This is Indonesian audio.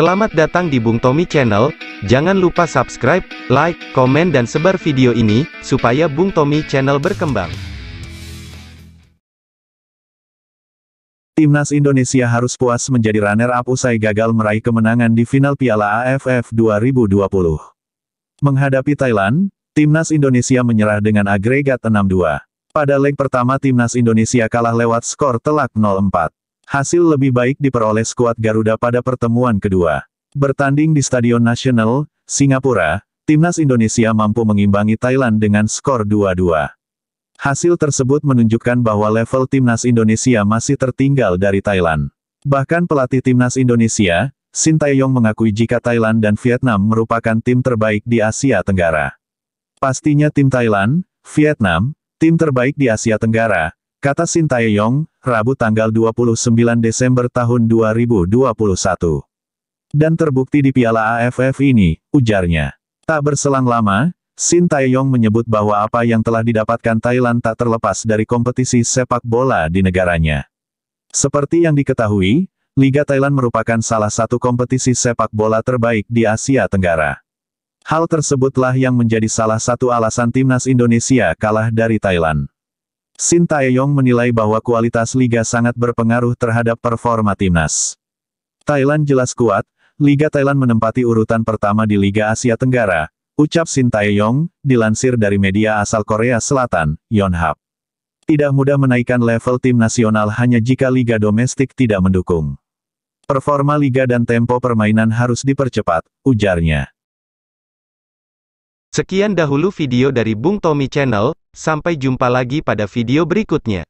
Selamat datang di Bung Tommy Channel, jangan lupa subscribe, like, komen dan sebar video ini, supaya Bung Tommy Channel berkembang. Timnas Indonesia harus puas menjadi runner-up usai gagal meraih kemenangan di final Piala AFF 2020. Menghadapi Thailand, Timnas Indonesia menyerah dengan agregat 6-2. Pada leg pertama Timnas Indonesia kalah lewat skor telak 0-4. Hasil lebih baik diperoleh skuad Garuda pada pertemuan kedua. Bertanding di Stadion Nasional, Singapura, timnas Indonesia mampu mengimbangi Thailand dengan skor 2-2. Hasil tersebut menunjukkan bahwa level timnas Indonesia masih tertinggal dari Thailand. Bahkan pelatih timnas Indonesia, Shin Tae-yong mengakui jika Thailand dan Vietnam merupakan tim terbaik di Asia Tenggara. Pastinya tim Thailand, Vietnam, tim terbaik di Asia Tenggara, Kata Shin Taeyong, Rabu tanggal 29 Desember tahun 2021. Dan terbukti di Piala AFF ini, ujarnya. Tak berselang lama, Shin Taeyong menyebut bahwa apa yang telah didapatkan Thailand tak terlepas dari kompetisi sepak bola di negaranya. Seperti yang diketahui, Liga Thailand merupakan salah satu kompetisi sepak bola terbaik di Asia Tenggara. Hal tersebutlah yang menjadi salah satu alasan timnas Indonesia kalah dari Thailand. Shin Taeyong menilai bahwa kualitas liga sangat berpengaruh terhadap performa timnas. Thailand jelas kuat, Liga Thailand menempati urutan pertama di Liga Asia Tenggara, ucap Shin Taeyong, dilansir dari media asal Korea Selatan, Yonhap. Tidak mudah menaikkan level tim nasional hanya jika liga domestik tidak mendukung. Performa liga dan tempo permainan harus dipercepat, ujarnya. Sekian dahulu video dari Bung Tommy Channel, sampai jumpa lagi pada video berikutnya.